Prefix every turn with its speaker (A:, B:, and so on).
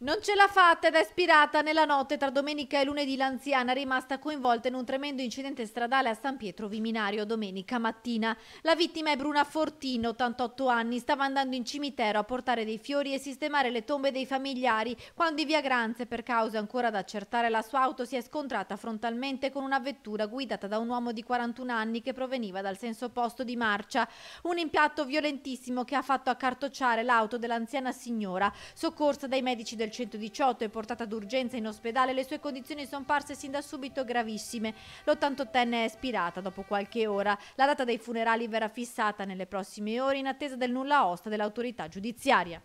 A: Non ce la fatta ed è spirata nella notte tra domenica e lunedì l'anziana rimasta coinvolta in un tremendo incidente stradale a San Pietro Viminario domenica mattina. La vittima è Bruna Fortino, 88 anni, stava andando in cimitero a portare dei fiori e sistemare le tombe dei familiari quando in via Granze, per cause ancora da accertare la sua auto, si è scontrata frontalmente con una vettura guidata da un uomo di 41 anni che proveniva dal senso opposto di marcia. Un impatto violentissimo che ha fatto accartocciare l'auto dell'anziana signora, soccorsa dai medici del del 118 e portata d'urgenza in ospedale, le sue condizioni sono parse sin da subito gravissime. L'88enne è espirata dopo qualche ora. La data dei funerali verrà fissata nelle prossime ore in attesa del nulla osta dell'autorità giudiziaria.